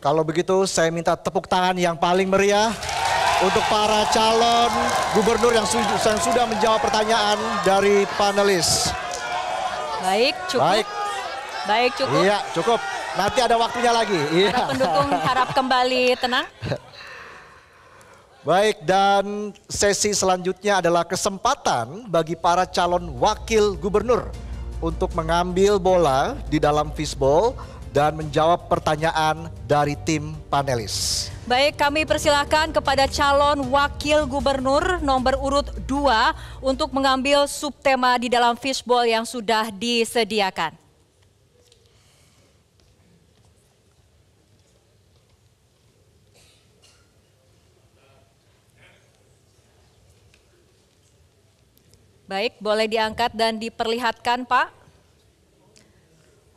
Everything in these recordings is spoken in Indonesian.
Kalau begitu saya minta tepuk tangan yang paling meriah untuk para calon gubernur yang, su yang sudah menjawab pertanyaan dari panelis. Baik, cukup. Baik. Baik, cukup. Iya, cukup. Nanti ada waktunya lagi. Iya. pendukung harap kembali tenang. Baik, dan sesi selanjutnya adalah kesempatan bagi para calon wakil gubernur untuk mengambil bola di dalam fishbowl dan menjawab pertanyaan dari tim panelis. Baik, kami persilahkan kepada calon wakil gubernur nomor urut 2 untuk mengambil subtema di dalam fishbowl yang sudah disediakan. Baik, boleh diangkat dan diperlihatkan Pak.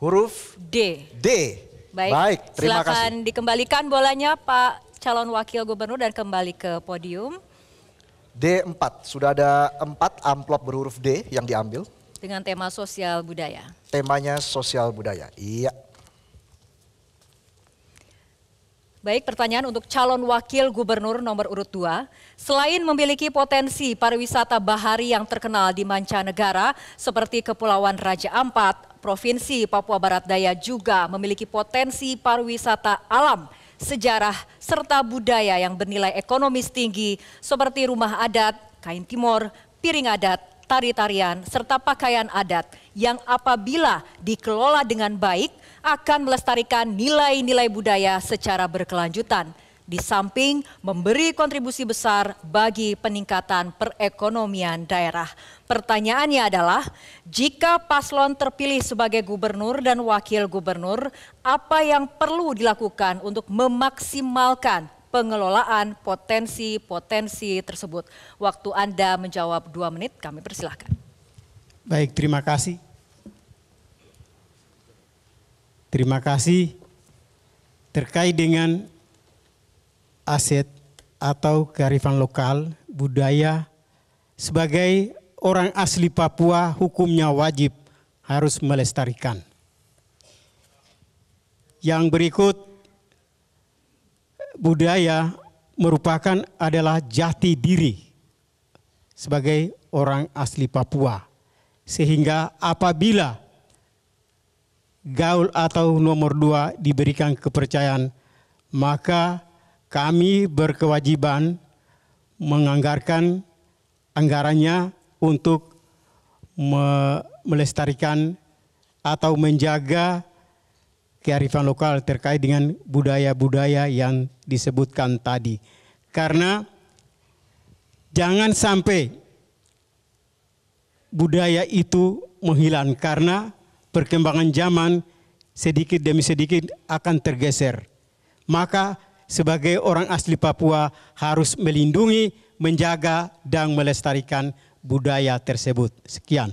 Huruf D. D. Baik, Baik terima silakan kasih. dikembalikan bolanya Pak calon wakil gubernur dan kembali ke podium. D4, sudah ada empat amplop berhuruf D yang diambil. Dengan tema sosial budaya. Temanya sosial budaya, iya. Baik, pertanyaan untuk calon wakil gubernur nomor urut 2. Selain memiliki potensi pariwisata bahari yang terkenal di mancanegara seperti Kepulauan Raja Ampat, Provinsi Papua Barat Daya juga memiliki potensi pariwisata alam, sejarah, serta budaya yang bernilai ekonomis tinggi seperti rumah adat, kain timur, piring adat, tari-tarian, serta pakaian adat yang apabila dikelola dengan baik akan melestarikan nilai-nilai budaya secara berkelanjutan. Di samping memberi kontribusi besar bagi peningkatan perekonomian daerah. Pertanyaannya adalah, jika paslon terpilih sebagai gubernur dan wakil gubernur, apa yang perlu dilakukan untuk memaksimalkan pengelolaan potensi-potensi tersebut. Waktu Anda menjawab dua menit, kami persilahkan. Baik, terima kasih. Terima kasih terkait dengan aset atau kearifan lokal, budaya, sebagai orang asli Papua hukumnya wajib harus melestarikan. Yang berikut budaya merupakan adalah jati diri sebagai orang asli Papua. Sehingga apabila gaul atau nomor dua diberikan kepercayaan, maka kami berkewajiban menganggarkan anggarannya untuk melestarikan atau menjaga kearifan lokal terkait dengan budaya-budaya yang disebutkan tadi. Karena jangan sampai budaya itu menghilang karena perkembangan zaman sedikit demi sedikit akan tergeser. Maka sebagai orang asli Papua harus melindungi, menjaga, dan melestarikan budaya tersebut. Sekian.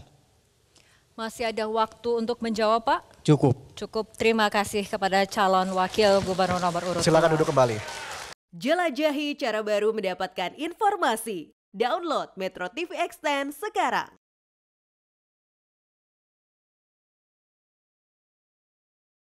Masih ada waktu untuk menjawab Pak? Cukup. Cukup, terima kasih kepada calon wakil gubernur nomor urut. Silakan duduk kembali. Jelajahi cara baru mendapatkan informasi. Download Metro TV Extend sekarang.